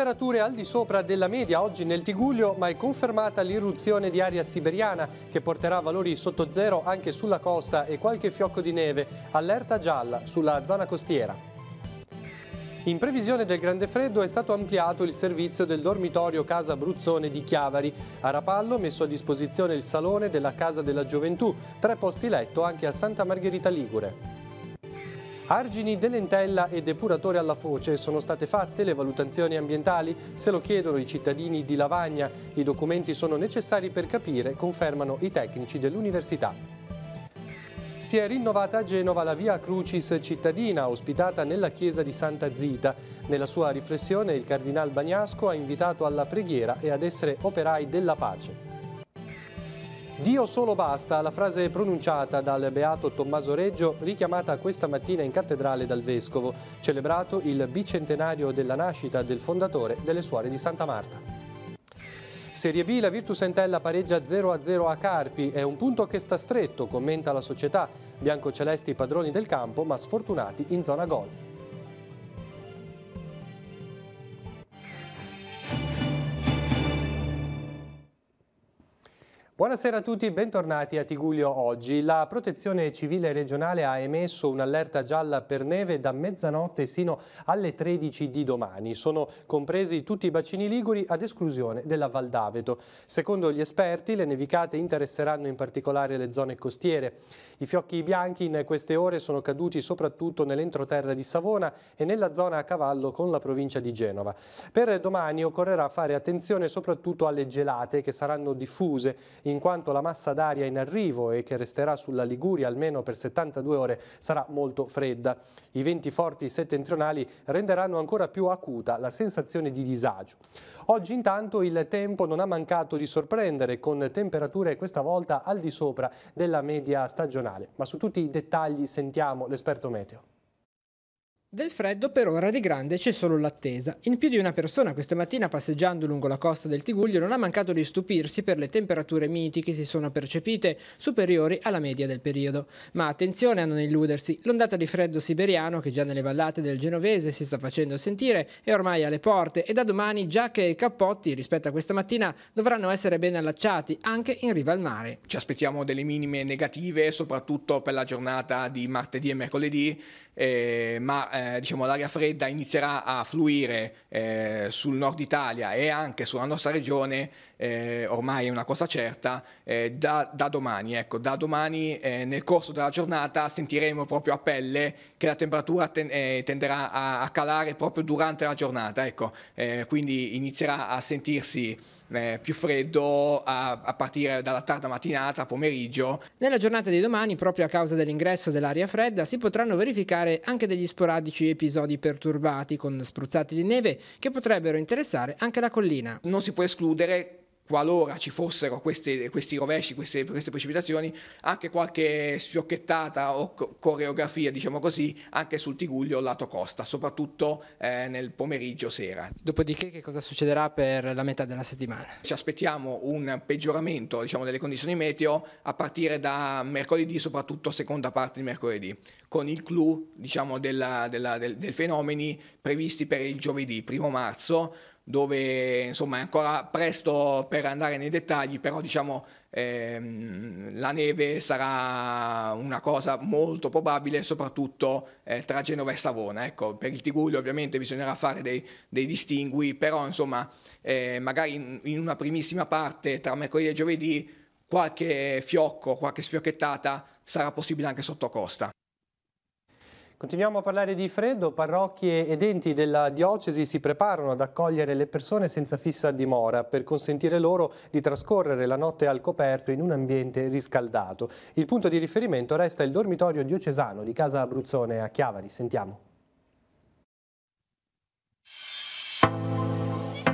Temperature al di sopra della media oggi nel Tiguglio, ma è confermata l'irruzione di aria siberiana che porterà valori sotto zero anche sulla costa e qualche fiocco di neve. Allerta gialla sulla zona costiera. In previsione del grande freddo è stato ampliato il servizio del dormitorio Casa Bruzzone di Chiavari. A Rapallo messo a disposizione il salone della Casa della Gioventù, tre posti letto anche a Santa Margherita Ligure. Argini dell'entella e depuratore alla foce. Sono state fatte le valutazioni ambientali? Se lo chiedono i cittadini di Lavagna. I documenti sono necessari per capire, confermano i tecnici dell'università. Si è rinnovata a Genova la via Crucis cittadina, ospitata nella chiesa di Santa Zita. Nella sua riflessione il cardinal Bagnasco ha invitato alla preghiera e ad essere operai della pace. Dio solo basta, la frase pronunciata dal beato Tommaso Reggio, richiamata questa mattina in cattedrale dal Vescovo, celebrato il bicentenario della nascita del fondatore delle Suore di Santa Marta. Serie B la Virtus Entella pareggia 0-0 a Carpi, è un punto che sta stretto, commenta la società. Biancocelesti padroni del campo ma sfortunati in zona gol. Buonasera a tutti, bentornati a Tiguglio Oggi. La Protezione Civile regionale ha emesso un'allerta gialla per neve da mezzanotte sino alle 13 di domani. Sono compresi tutti i bacini liguri ad esclusione della Val d'Aveto. Secondo gli esperti le nevicate interesseranno in particolare le zone costiere. I fiocchi bianchi in queste ore sono caduti soprattutto nell'entroterra di Savona e nella zona a cavallo con la provincia di Genova. Per domani occorrerà fare attenzione soprattutto alle gelate che saranno diffuse in quanto la massa d'aria in arrivo e che resterà sulla Liguria almeno per 72 ore sarà molto fredda. I venti forti settentrionali renderanno ancora più acuta la sensazione di disagio. Oggi intanto il tempo non ha mancato di sorprendere con temperature questa volta al di sopra della media stagionale, ma su tutti i dettagli sentiamo l'esperto meteo. Del freddo per ora di grande c'è solo l'attesa. In più di una persona questa mattina passeggiando lungo la costa del Tiguglio non ha mancato di stupirsi per le temperature miti che si sono percepite superiori alla media del periodo. Ma attenzione a non illudersi, l'ondata di freddo siberiano che già nelle vallate del Genovese si sta facendo sentire è ormai alle porte e da domani giacche e cappotti rispetto a questa mattina dovranno essere ben allacciati anche in riva al mare. Ci aspettiamo delle minime negative soprattutto per la giornata di martedì e mercoledì, eh, ma eh, diciamo, l'aria fredda inizierà a fluire eh, sul nord Italia e anche sulla nostra regione eh, ormai è una cosa certa, eh, da, da, domani, ecco, da domani eh, nel corso della giornata sentiremo proprio a pelle che la temperatura ten, eh, tenderà a, a, calare proprio durante la giornata, ecco, eh, quindi inizierà a sentirsi eh, più freddo a, a, partire dalla tarda mattinata, pomeriggio. Nella giornata di domani, proprio a causa dell'ingresso dell'aria fredda, si potranno verificare anche degli sporadici episodi perturbati con spruzzati di neve che potrebbero interessare anche la collina. Non si può escludere qualora ci fossero questi, questi rovesci, queste, queste, precipitazioni, anche qualche sfiocchettata o coreografia, diciamo così, anche sul Tiguglio lato costa, soprattutto eh, nel pomeriggio sera. Dopodiché che cosa succederà per la metà della settimana? Ci aspettiamo un peggioramento diciamo, delle condizioni meteo a partire da mercoledì, soprattutto seconda parte di mercoledì, con il clou diciamo, della, della, del, del fenomeni previsti per il giovedì, primo marzo, dove insomma è ancora presto per andare nei dettagli, però diciamo ehm, la neve sarà una cosa molto probabile soprattutto eh, tra Genova e Savona. Ecco, per il Tiguglio ovviamente bisognerà fare dei, dei distingui, però insomma eh, magari in, in una primissima parte tra mercoledì e giovedì qualche fiocco, qualche sfiocchettata sarà possibile anche sotto costa. Continuiamo a parlare di freddo, parrocchie ed enti della diocesi si preparano ad accogliere le persone senza fissa dimora per consentire loro di trascorrere la notte al coperto in un ambiente riscaldato. Il punto di riferimento resta il dormitorio diocesano di Casa Abruzzone a Chiavari. Sentiamo.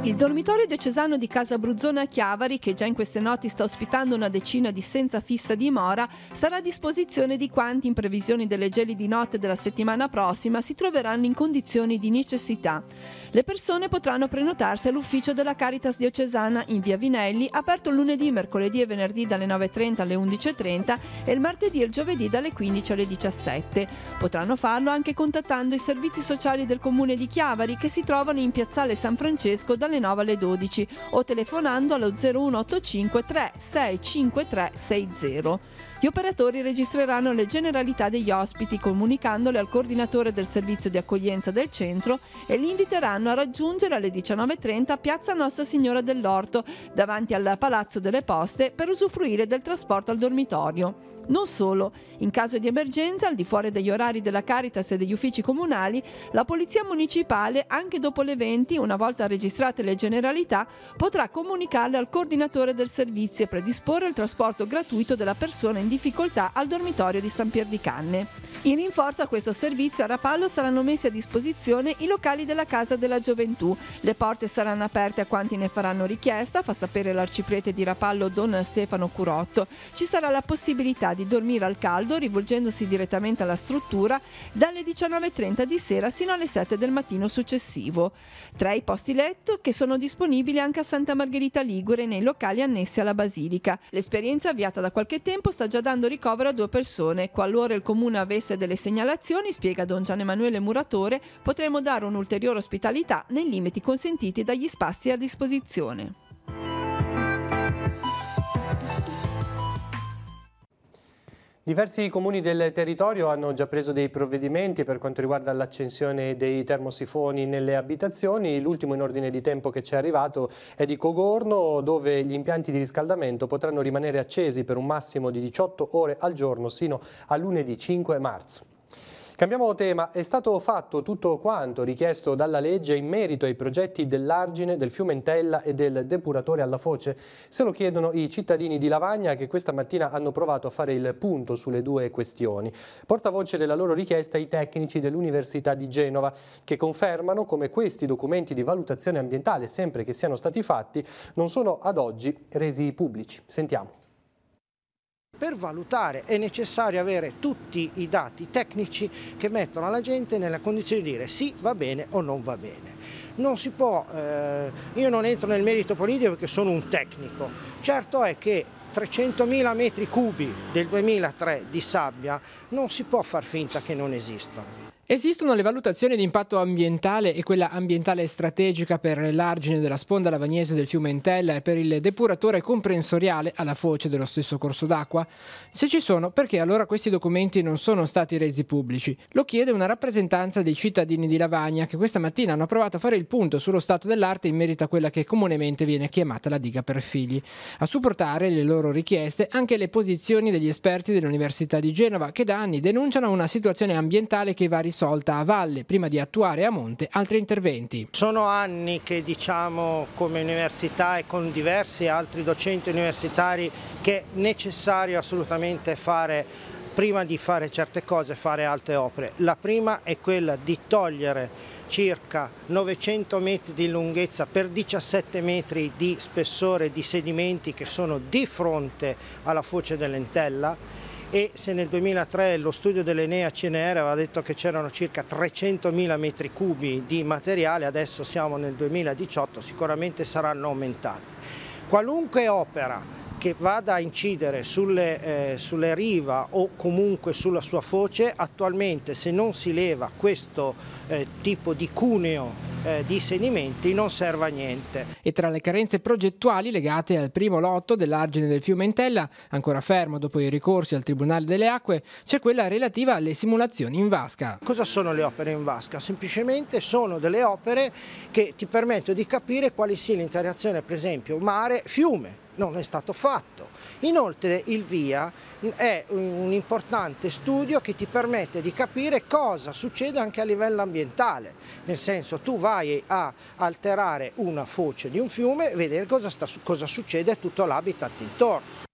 Il dormitorio diocesano di Casa Bruzzone a Chiavari, che già in queste notti sta ospitando una decina di senza fissa dimora, sarà a disposizione di quanti in previsione delle geli di notte della settimana prossima si troveranno in condizioni di necessità. Le persone potranno prenotarsi all'ufficio della Caritas diocesana in via Vinelli, aperto lunedì, mercoledì e venerdì dalle 9.30 alle 11.30 e il martedì e il giovedì dalle 15 alle 17. Potranno farlo anche contattando i servizi sociali del comune di Chiavari che si trovano in piazzale San Francesco dalle dalle 9 alle 12 o telefonando allo 0185 3653 60. Gli operatori registreranno le generalità degli ospiti comunicandole al coordinatore del servizio di accoglienza del centro e li inviteranno a raggiungere alle 19.30 Piazza Nostra Signora dell'Orto davanti al Palazzo delle Poste per usufruire del trasporto al dormitorio. Non solo, in caso di emergenza, al di fuori degli orari della Caritas e degli uffici comunali, la Polizia Municipale, anche dopo le 20, una volta registrate le generalità, potrà comunicarle al coordinatore del servizio e predisporre il trasporto gratuito della persona in difficoltà al dormitorio di San Pier di Canne. In rinforzo a questo servizio a Rapallo saranno messi a disposizione i locali della Casa della Gioventù. Le porte saranno aperte a quanti ne faranno richiesta, fa sapere l'arciprete di Rapallo Don Stefano Curotto. Ci sarà la possibilità gradi, dormire al caldo rivolgendosi direttamente alla struttura dalle 19.30 di sera sino alle 7 del mattino successivo. Tra i posti letto che sono disponibili anche a Santa Margherita Ligure nei locali annessi alla Basilica. L'esperienza avviata da qualche tempo sta già dando ricovero a due persone. Qualora il comune avesse delle segnalazioni, spiega Don Gian Emanuele Muratore, potremo dare un'ulteriore ospitalità nei limiti consentiti dagli spazi a disposizione. Diversi comuni del territorio hanno già preso dei provvedimenti per quanto riguarda l'accensione dei termosifoni nelle abitazioni. L'ultimo in ordine di tempo che ci è arrivato è di Cogorno, dove gli impianti di riscaldamento potranno rimanere accesi per un massimo di 18 ore al giorno sino a lunedì 5 marzo. Cambiamo tema, è stato fatto tutto quanto richiesto dalla legge in merito ai progetti dell'Argine, del Fiumentella e del depuratore alla foce? Se lo chiedono i cittadini di Lavagna che questa mattina hanno provato a fare il punto sulle due questioni. Portavoce della loro richiesta i tecnici dell'Università di Genova che confermano come questi documenti di valutazione ambientale, sempre che siano stati fatti, non sono ad oggi resi pubblici. Sentiamo. Per valutare è necessario avere tutti i dati tecnici che mettono la gente nella condizione di dire sì va bene o non va bene. Non si può, eh, io non entro nel merito politico perché sono un tecnico, certo è che 300.000 metri cubi del 2003 di sabbia non si può far finta che non esistano. Esistono le valutazioni di impatto ambientale e quella ambientale strategica per l'argine della sponda lavagnese del fiume Entella e per il depuratore comprensoriale alla foce dello stesso corso d'acqua? Se ci sono, perché allora questi documenti non sono stati resi pubblici? Lo chiede una rappresentanza dei cittadini di Lavagna che questa mattina hanno provato a fare il punto sullo stato dell'arte in merito a quella che comunemente viene chiamata la diga per figli. A supportare le loro richieste anche le posizioni degli esperti dell'Università di Genova che da anni denunciano una situazione ambientale che va vari risolta a valle prima di attuare a monte altri interventi. Sono anni che diciamo come università e con diversi altri docenti universitari che è necessario assolutamente fare prima di fare certe cose fare altre opere. La prima è quella di togliere circa 900 metri di lunghezza per 17 metri di spessore di sedimenti che sono di fronte alla foce dell'entella e se nel 2003 lo studio dell'Enea CNR aveva detto che c'erano circa 300.000 metri cubi di materiale, adesso siamo nel 2018, sicuramente saranno aumentati. Qualunque opera che vada a incidere sulle, eh, sulle riva o comunque sulla sua foce, attualmente se non si leva questo eh, tipo di cuneo eh, di sedimenti non serve a niente. E tra le carenze progettuali legate al primo lotto dell'argine del fiume Entella, ancora fermo dopo i ricorsi al Tribunale delle Acque, c'è quella relativa alle simulazioni in vasca. Cosa sono le opere in vasca? Semplicemente sono delle opere che ti permettono di capire quali sia l'interazione, per esempio, mare-fiume non è stato fatto. Inoltre il VIA è un importante studio che ti permette di capire cosa succede anche a livello ambientale, nel senso tu vai a alterare una foce di un fiume e vedere cosa, sta, cosa succede a tutto l'habitat intorno.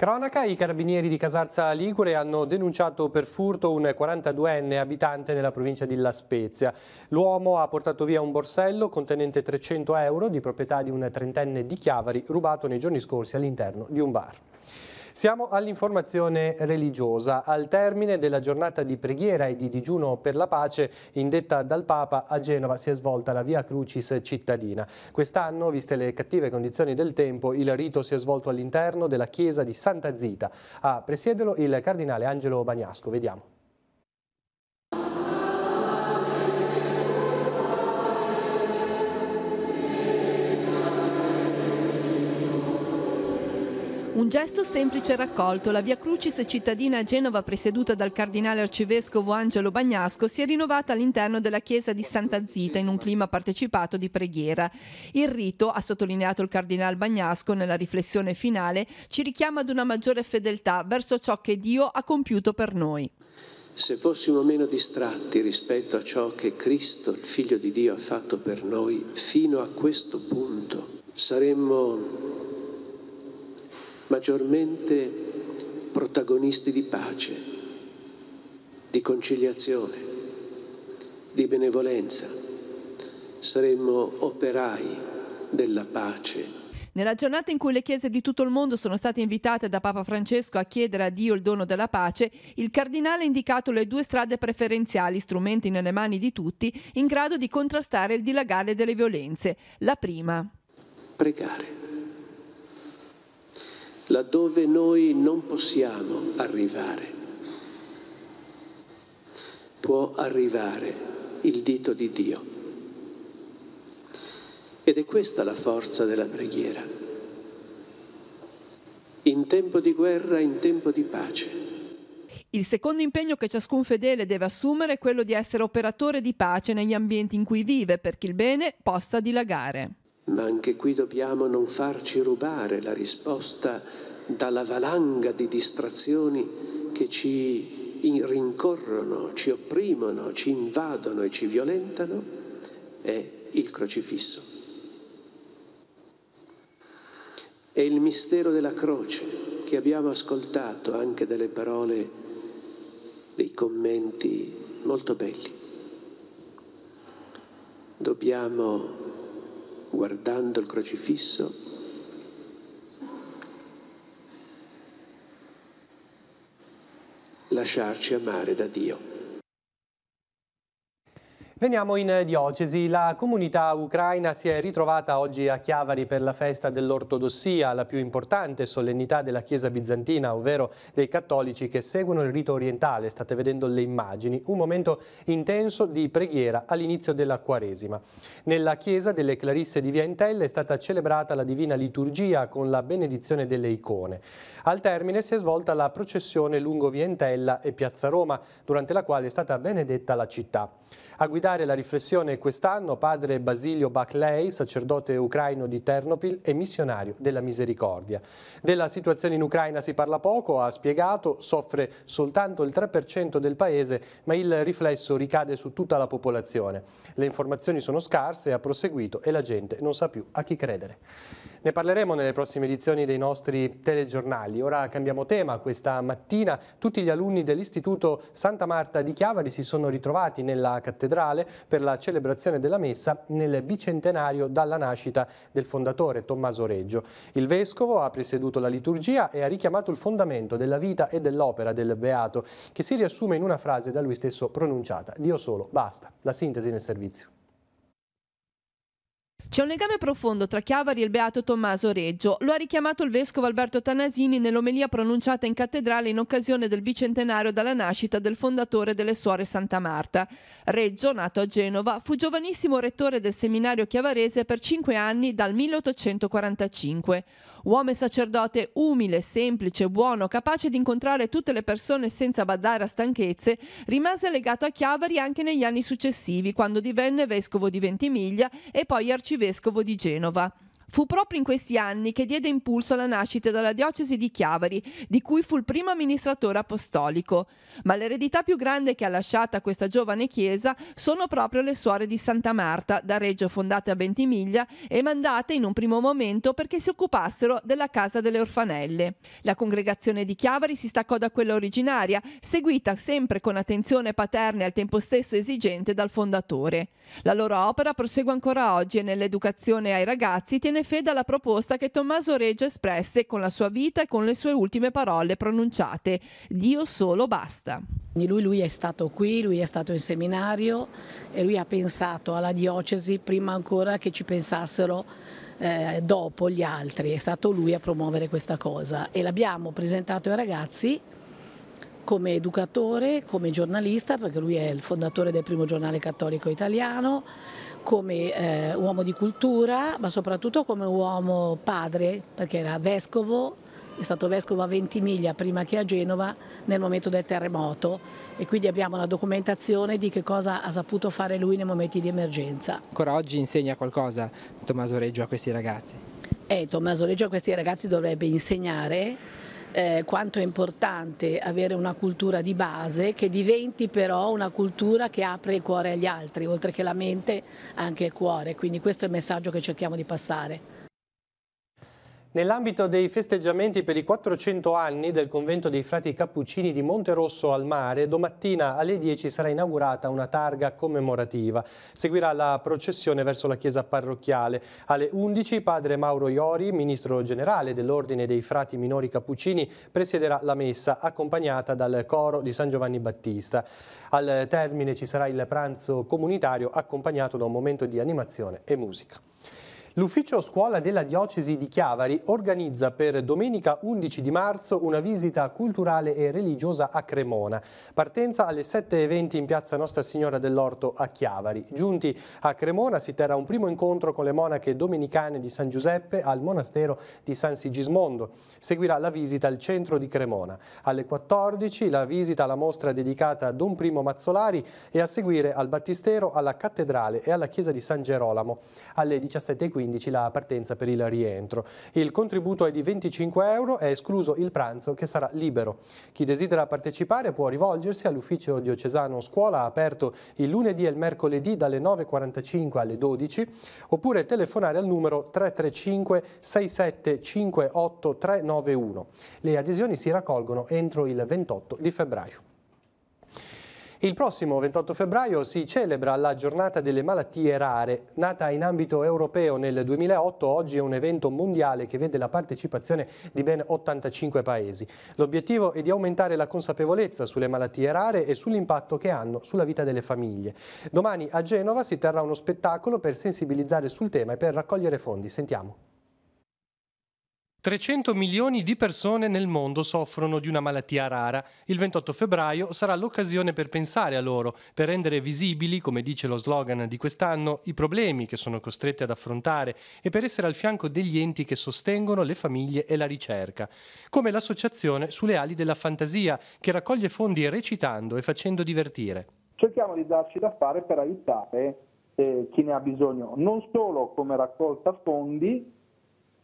Cronaca, i carabinieri di Casarza Ligure hanno denunciato per furto un 42enne abitante nella provincia di La Spezia. L'uomo ha portato via un borsello contenente 300 euro di proprietà di un trentenne di Chiavari rubato nei giorni scorsi all'interno di un bar. Siamo all'informazione religiosa. Al termine della giornata di preghiera e di digiuno per la pace indetta dal Papa a Genova si è svolta la Via Crucis cittadina. Quest'anno, viste le cattive condizioni del tempo, il rito si è svolto all'interno della chiesa di Santa Zita. A presiederlo il cardinale Angelo Bagnasco. Vediamo. Un gesto semplice raccolto, la Via Crucis cittadina a Genova presieduta dal cardinale arcivescovo Angelo Bagnasco si è rinnovata all'interno della chiesa di Santa Zita in un clima partecipato di preghiera. Il rito, ha sottolineato il cardinale Bagnasco nella riflessione finale, ci richiama ad una maggiore fedeltà verso ciò che Dio ha compiuto per noi. Se fossimo meno distratti rispetto a ciò che Cristo, il Figlio di Dio, ha fatto per noi fino a questo punto, saremmo maggiormente protagonisti di pace, di conciliazione, di benevolenza. Saremmo operai della pace. Nella giornata in cui le chiese di tutto il mondo sono state invitate da Papa Francesco a chiedere a Dio il dono della pace, il cardinale ha indicato le due strade preferenziali, strumenti nelle mani di tutti, in grado di contrastare il dilagare delle violenze. La prima. Pregare laddove noi non possiamo arrivare. Può arrivare il dito di Dio. Ed è questa la forza della preghiera. In tempo di guerra, in tempo di pace. Il secondo impegno che ciascun fedele deve assumere è quello di essere operatore di pace negli ambienti in cui vive perché il bene possa dilagare. Ma anche qui dobbiamo non farci rubare la risposta dalla valanga di distrazioni che ci rincorrono, ci opprimono, ci invadono e ci violentano, è il crocifisso. È il mistero della croce che abbiamo ascoltato anche dalle parole, dei commenti molto belli. Dobbiamo guardando il crocifisso, lasciarci amare da Dio. Veniamo in eh, diocesi. La comunità ucraina si è ritrovata oggi a Chiavari per la festa dell'ortodossia, la più importante solennità della Chiesa bizantina, ovvero dei cattolici che seguono il rito orientale. State vedendo le immagini. Un momento intenso di preghiera all'inizio della Quaresima. Nella Chiesa delle Clarisse di Via è stata celebrata la Divina Liturgia con la benedizione delle icone. Al termine si è svolta la processione lungo Vientella e Piazza Roma, durante la quale è stata benedetta la città. A guidare la riflessione quest'anno padre Basilio Baklei, sacerdote ucraino di Ternopil e missionario della misericordia. Della situazione in Ucraina si parla poco, ha spiegato, soffre soltanto il 3% del paese, ma il riflesso ricade su tutta la popolazione. Le informazioni sono scarse, ha proseguito, e la gente non sa più a chi credere. Ne parleremo nelle prossime edizioni dei nostri telegiornali. Ora cambiamo tema. Questa mattina tutti gli alunni dell'Istituto Santa Marta di Chiavari si sono ritrovati nella cattedrale per la celebrazione della messa nel bicentenario dalla nascita del fondatore Tommaso Reggio. Il vescovo ha presieduto la liturgia e ha richiamato il fondamento della vita e dell'opera del Beato, che si riassume in una frase da lui stesso pronunciata. Dio solo, basta. La sintesi nel servizio. C'è un legame profondo tra Chiavari e il beato Tommaso Reggio, lo ha richiamato il vescovo Alberto Tanasini nell'omelia pronunciata in cattedrale in occasione del bicentenario dalla nascita del fondatore delle Suore Santa Marta. Reggio, nato a Genova, fu giovanissimo rettore del seminario chiavarese per cinque anni dal 1845. Uomo e sacerdote umile, semplice, buono, capace di incontrare tutte le persone senza badare a stanchezze, rimase legato a Chiavari anche negli anni successivi, quando divenne vescovo di Ventimiglia e poi arcivescovo arcivescovo di Genova. Fu proprio in questi anni che diede impulso alla nascita della diocesi di Chiavari, di cui fu il primo amministratore apostolico. Ma l'eredità più grande che ha lasciata questa giovane chiesa sono proprio le suore di Santa Marta, da Reggio fondate a Ventimiglia e mandate in un primo momento perché si occupassero della casa delle orfanelle. La congregazione di Chiavari si staccò da quella originaria, seguita sempre con attenzione paterna e al tempo stesso esigente dal fondatore. La loro opera prosegue ancora oggi e nell'educazione ai ragazzi tiene tiene fede alla proposta che Tommaso Reggio espresse con la sua vita e con le sue ultime parole pronunciate. Dio solo basta. Lui, lui, è stato qui, lui è stato in seminario e lui ha pensato alla diocesi prima ancora che ci pensassero eh, dopo gli altri. È stato lui a promuovere questa cosa e l'abbiamo presentato ai ragazzi come educatore, come giornalista, perché lui è il fondatore del primo giornale cattolico italiano, come eh, uomo di cultura, ma soprattutto come uomo padre, perché era vescovo, è stato vescovo a Ventimiglia prima che a Genova nel momento del terremoto e quindi abbiamo una documentazione di che cosa ha saputo fare lui nei momenti di emergenza. Ancora oggi insegna qualcosa Tommaso Reggio a questi ragazzi? Eh, Tommaso Reggio a questi ragazzi dovrebbe insegnare eh, quanto è importante avere una cultura di base che diventi però una cultura che apre il cuore agli altri, oltre che la mente anche il cuore, quindi questo è il messaggio che cerchiamo di passare. Nell'ambito dei festeggiamenti per i 400 anni del convento dei frati cappuccini di Monte Rosso al mare, domattina alle 10 sarà inaugurata una targa commemorativa. Seguirà la processione verso la chiesa parrocchiale. Alle 11 padre Mauro Iori, ministro generale dell'Ordine dei frati minori cappuccini, presiederà la messa accompagnata dal coro di San Giovanni Battista. Al termine ci sarà il pranzo comunitario accompagnato da un momento di animazione e musica. L'ufficio scuola della diocesi di Chiavari organizza per domenica 11 di marzo una visita culturale e religiosa a Cremona. Partenza alle 7.20 in piazza Nostra Signora dell'Orto a Chiavari. Giunti a Cremona si terrà un primo incontro con le monache domenicane di San Giuseppe al monastero di San Sigismondo. Seguirà la visita al centro di Cremona. Alle 14 la visita alla mostra dedicata a Don Primo Mazzolari e a seguire al battistero, alla cattedrale e alla chiesa di San Gerolamo. Alle 17.15 15 la partenza per il rientro. Il contributo è di 25 euro, è escluso il pranzo che sarà libero. Chi desidera partecipare può rivolgersi all'ufficio diocesano scuola aperto il lunedì e il mercoledì dalle 9.45 alle 12 oppure telefonare al numero 335 6758 391. Le adesioni si raccolgono entro il 28 di febbraio. Il prossimo 28 febbraio si celebra la giornata delle malattie rare. Nata in ambito europeo nel 2008, oggi è un evento mondiale che vede la partecipazione di ben 85 paesi. L'obiettivo è di aumentare la consapevolezza sulle malattie rare e sull'impatto che hanno sulla vita delle famiglie. Domani a Genova si terrà uno spettacolo per sensibilizzare sul tema e per raccogliere fondi. Sentiamo. 300 milioni di persone nel mondo soffrono di una malattia rara. Il 28 febbraio sarà l'occasione per pensare a loro, per rendere visibili, come dice lo slogan di quest'anno, i problemi che sono costrette ad affrontare e per essere al fianco degli enti che sostengono le famiglie e la ricerca, come l'associazione Sulle ali della fantasia, che raccoglie fondi recitando e facendo divertire. Cerchiamo di darci da fare per aiutare eh, chi ne ha bisogno, non solo come raccolta fondi,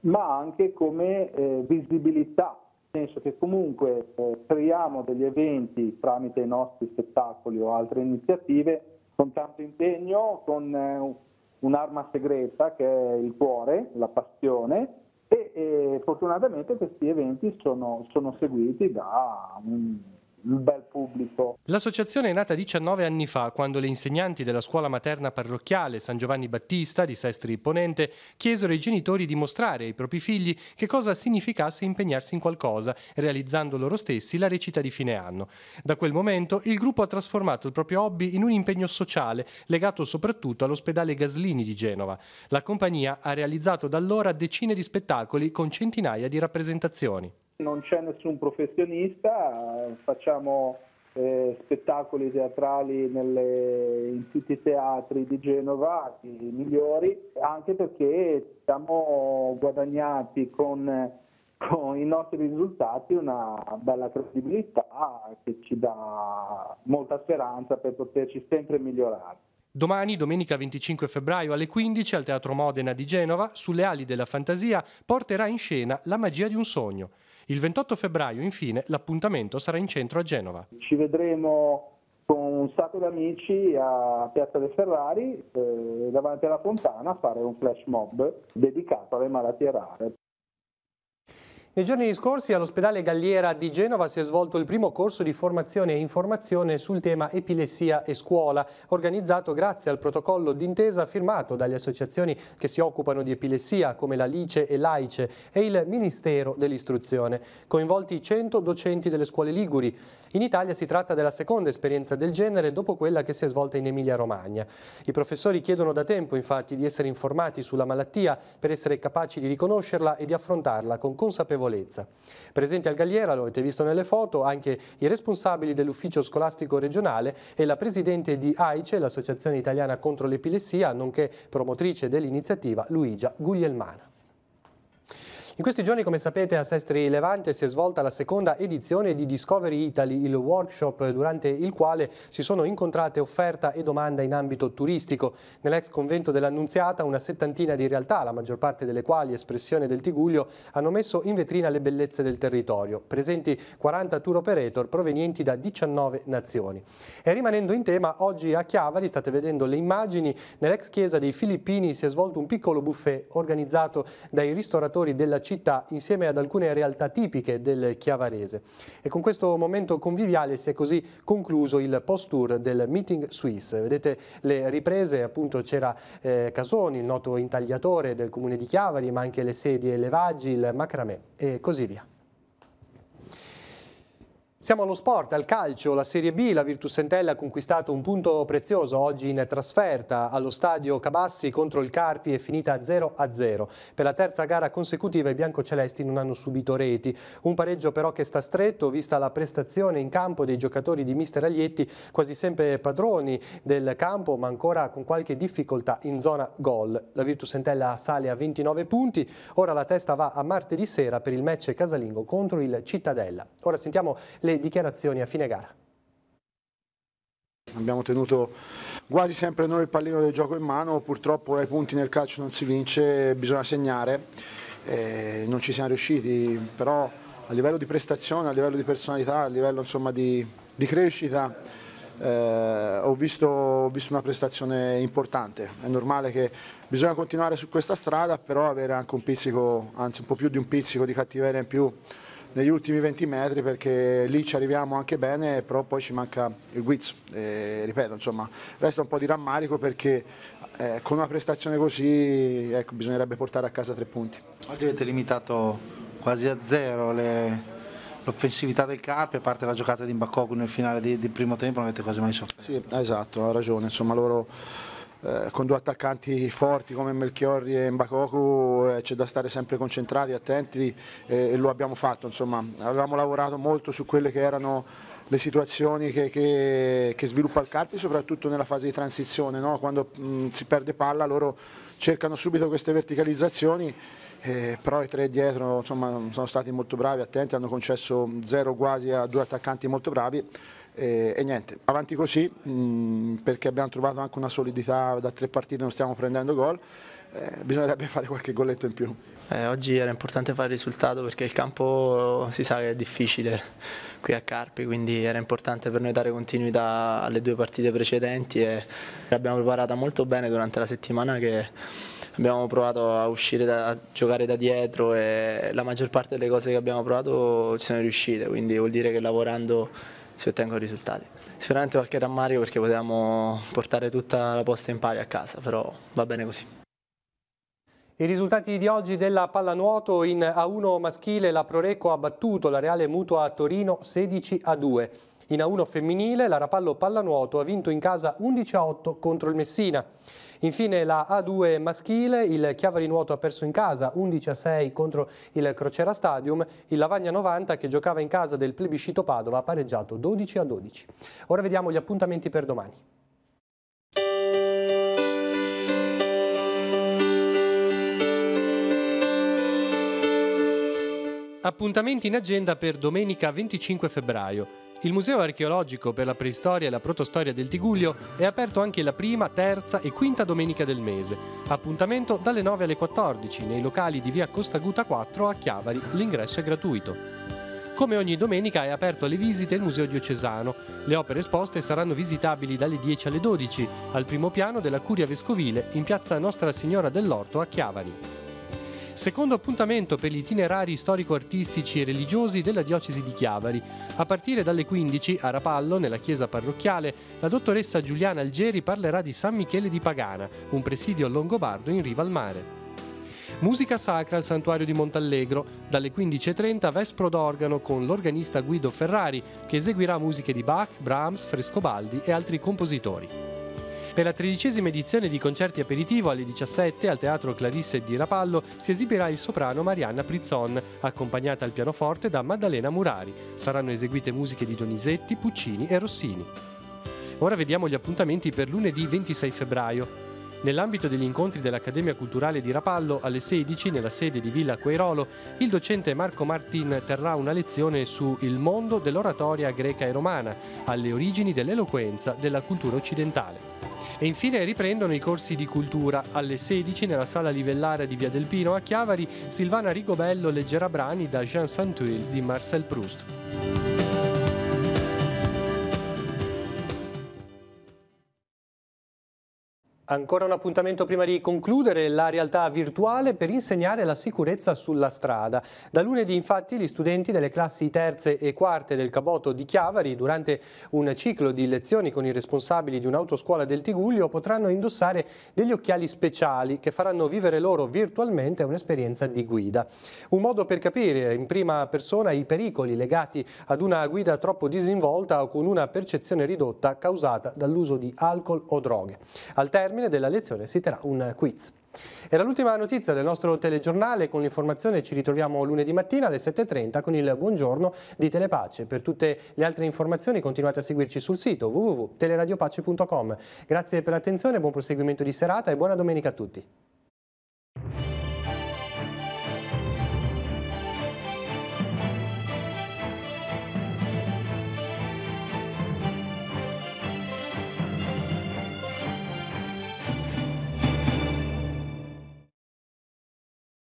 ma anche come eh, visibilità, nel senso che comunque eh, creiamo degli eventi tramite i nostri spettacoli o altre iniziative con tanto impegno, con eh, un'arma segreta che è il cuore, la passione e eh, fortunatamente questi eventi sono, sono seguiti da un bel pubblico. L'associazione è nata 19 anni fa, quando le insegnanti della scuola materna parrocchiale San Giovanni Battista di Sestri Ponente chiesero ai genitori di mostrare ai propri figli che cosa significasse impegnarsi in qualcosa, realizzando loro stessi la recita di fine anno. Da quel momento il gruppo ha trasformato il proprio hobby in un impegno sociale, legato soprattutto all'ospedale Gaslini di Genova. La compagnia ha realizzato da allora decine di spettacoli con centinaia di rappresentazioni non c'è nessun professionista, facciamo eh, spettacoli teatrali nelle, in tutti i teatri di Genova, i migliori, anche perché siamo guadagnati con, con i nostri risultati una bella credibilità che ci dà molta speranza per poterci sempre migliorare. Domani, domenica 25 febbraio alle 15 al Teatro Modena di Genova, sulle ali della fantasia, porterà in scena La magia di un sogno. Il 28 febbraio, infine, l'appuntamento sarà in centro a Genova. Ci vedremo con un sacco di amici a Piazza dei Ferrari, eh, davanti alla fontana, a fare un flash mob dedicato alle malattie rare. Nei giorni scorsi all'ospedale Galliera di Genova si è svolto il primo corso di formazione e informazione sul tema epilessia e scuola, organizzato grazie al protocollo d'intesa firmato dalle associazioni che si occupano di epilessia come la Lice e l'AICE e il Ministero dell'Istruzione, coinvolti 100 docenti delle scuole liguri. In Italia si tratta della seconda esperienza del genere dopo quella che si è svolta in Emilia-Romagna. I professori chiedono da tempo infatti di essere informati sulla malattia per essere capaci di riconoscerla e di affrontarla con consapevolezza consapevolezza. Presenti al Galliera, lo avete visto nelle foto, anche i responsabili dell'ufficio scolastico regionale e la presidente di AICE, l'Associazione Italiana contro l'Epilessia, nonché promotrice dell'iniziativa Luigia Guglielmana. In questi giorni, come sapete, a Sestri Levante si è svolta la seconda edizione di Discovery Italy, il workshop durante il quale si sono incontrate offerta e domanda in ambito turistico. Nell'ex convento dell'Annunziata una settantina di realtà, la maggior parte delle quali espressione del Tiguglio, hanno messo in vetrina le bellezze del territorio. Presenti 40 tour operator provenienti da 19 nazioni. E rimanendo in tema, oggi a Chiavari, state vedendo le immagini, nell'ex chiesa dei Filippini si è svolto un piccolo buffet organizzato dai ristoratori della città città insieme ad alcune realtà tipiche del Chiavarese. E con questo momento conviviale si è così concluso il post-tour del Meeting Swiss. Vedete le riprese, appunto c'era eh, Casoni, il noto intagliatore del comune di Chiavari, ma anche le sedie, le vaggi, il macramè e così via. Siamo allo sport, al calcio, la Serie B, la Virtus Sentella ha conquistato un punto prezioso oggi in trasferta allo stadio Cabassi contro il Carpi è finita 0-0. Per la terza gara consecutiva i biancocelesti non hanno subito reti, un pareggio però che sta stretto vista la prestazione in campo dei giocatori di mister Aglietti, quasi sempre padroni del campo ma ancora con qualche difficoltà in zona gol. La Virtus Sentella sale a 29 punti, ora la testa va a martedì sera per il match casalingo contro il Cittadella. Ora sentiamo le le dichiarazioni a fine gara. Abbiamo tenuto quasi sempre noi il pallino del gioco in mano, purtroppo ai punti nel calcio non si vince, bisogna segnare, eh, non ci siamo riusciti, però a livello di prestazione, a livello di personalità, a livello insomma, di, di, crescita eh, ho, visto, ho, visto, una prestazione importante, è normale che bisogna continuare su questa strada però avere anche un pizzico, anzi un po' più di un pizzico di cattiveria in più negli ultimi 20 metri perché lì ci arriviamo anche bene, però poi ci manca il guizzo. E, ripeto, insomma, resta un po' di rammarico perché eh, con una prestazione così ecco, bisognerebbe portare a casa tre punti. Oggi avete limitato quasi a zero le, l'offensività del Carpi, a parte la giocata di Mbakkoku nel finale di, di primo tempo, non avete quasi mai sofferto. Sì, esatto, ha ragione, insomma loro eh, con due attaccanti forti come Melchiorri e Mbakoku eh, c'è da stare sempre concentrati, attenti eh, e lo abbiamo fatto, insomma avevamo lavorato molto su quelle che erano le situazioni che, che, che sviluppa il Carpi soprattutto nella fase di transizione, no? quando mh, mm, si perde palla loro cercano subito queste verticalizzazioni eh, però i tre dietro insomma, sono stati molto bravi, attenti, hanno concesso zero quasi a due attaccanti molto bravi e, e, niente, avanti così mh, mm, perché abbiamo trovato anche una solidità da tre partite, non stiamo prendendo gol, eh, bisognerebbe fare qualche golletto in più. Eh, oggi era importante fare il risultato perché il campo si sa che è difficile qui a Carpi, quindi era importante per noi dare continuità alle due partite precedenti e l'abbiamo preparata molto bene durante la settimana che abbiamo provato a uscire da, a giocare da dietro e la maggior parte delle cose che abbiamo provato ci sono riuscite, quindi vuol dire che lavorando si ottengono risultati. Sicuramente qualche rammarico perché potevamo portare tutta la posta in pari a casa, però va bene così. I risultati di oggi della pallanuoto in A1 maschile la Proreco ha battuto la Reale Mutua a Torino 16 a 2. In A1 femminile la Rapallo Pallanuoto ha vinto in casa 11 a 8 contro il Messina. Infine la A2 maschile, il Chiavari Nuoto ha perso in casa 11 a 6 contro il Crociera Stadium, il Lavagna 90 che giocava in casa del plebiscito Padova ha pareggiato 12 a 12. Ora vediamo gli appuntamenti per domani. Appuntamenti in agenda per domenica 25 febbraio. Il Museo archeologico per la preistoria e la protostoria del Tiguglio è aperto anche la prima, terza e quinta domenica del mese. Appuntamento dalle 9 alle 14 nei locali di via Costaguta 4 a Chiavari. L'ingresso è gratuito. Come ogni domenica è aperto alle visite il Museo Diocesano. Le opere esposte saranno visitabili dalle 10 alle 12 al primo piano della Curia Vescovile in piazza Nostra Signora dell'Orto a Chiavari secondo appuntamento per gli itinerari storico-artistici e religiosi della diocesi di Chiavari. A partire dalle 15 a Rapallo, nella chiesa parrocchiale, la dottoressa Giuliana Algeri parlerà di San Michele di Pagana, un presidio longobardo in riva al mare. Musica sacra al santuario di Montallegro, dalle 15.30 Vespro d'organo con l'organista Guido Ferrari che eseguirà musiche di Bach, Brahms, Frescobaldi e altri compositori. Per la tredicesima edizione di concerti aperitivo alle 17 al Teatro Clarisse di Rapallo si esibirà il soprano Marianna Prizzon, accompagnata al pianoforte da Maddalena Murari. Saranno eseguite musiche di Donizetti, Puccini e Rossini. Ora vediamo gli appuntamenti per lunedì 26 febbraio. Nell'ambito degli incontri dell'Accademia Culturale di Rapallo, alle 16, nella sede di Villa Queirolo, il docente Marco Martin terrà una lezione su Il mondo dell'oratoria greca e romana, alle origini dell'eloquenza della cultura occidentale. E infine riprendono i corsi di cultura. Alle 16 nella sala livellare di Via del Pino a Chiavari, Silvana Rigobello leggerà brani da Jean saint Santuil di Marcel Proust. Ancora un appuntamento prima di concludere, la realtà virtuale per insegnare la sicurezza sulla strada. Da lunedì infatti gli studenti delle classi terze e quarte del Caboto di Chiavari durante un ciclo di lezioni con i responsabili di un'autoscuola del Tiguglio potranno indossare degli occhiali speciali che faranno vivere loro virtualmente un'esperienza di guida. Un modo per capire in prima persona i pericoli legati ad una guida troppo disinvolta o con una percezione ridotta causata dall'uso di alcol o droghe. Al termine termine della lezione si terrà un quiz. Era l'ultima notizia del nostro telegiornale, con l'informazione ci ritroviamo lunedì mattina alle 7.30 con il buongiorno di Telepace. Per tutte le altre informazioni continuate a seguirci sul sito www.teleradiopace.com. Grazie per l'attenzione, buon proseguimento di serata e buona domenica a tutti.